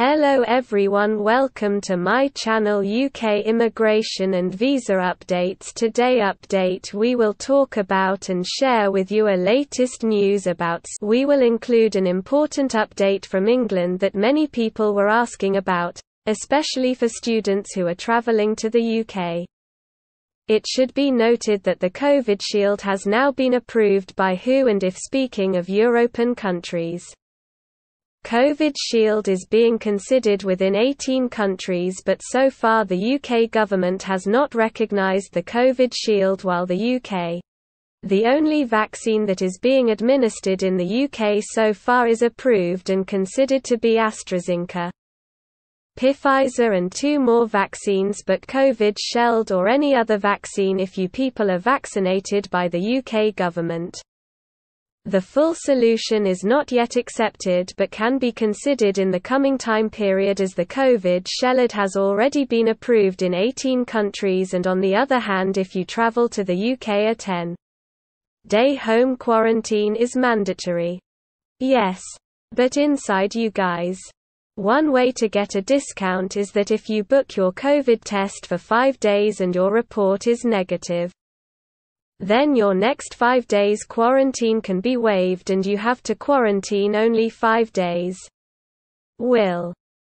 Hello everyone welcome to my channel UK Immigration and Visa Updates Today update we will talk about and share with you a latest news about We will include an important update from England that many people were asking about, especially for students who are travelling to the UK. It should be noted that the COVID shield has now been approved by WHO and if speaking of European countries. COVID Shield is being considered within 18 countries but so far the UK government has not recognised the COVID Shield while the UK. The only vaccine that is being administered in the UK so far is approved and considered to be AstraZeneca. Pfizer and two more vaccines but COVID Shield or any other vaccine if you people are vaccinated by the UK government. The full solution is not yet accepted but can be considered in the coming time period as the COVID shellad has already been approved in 18 countries and on the other hand if you travel to the UK a 10-day home quarantine is mandatory. Yes. But inside you guys. One way to get a discount is that if you book your COVID test for five days and your report is negative. Then your next five days quarantine can be waived and you have to quarantine only five days. Will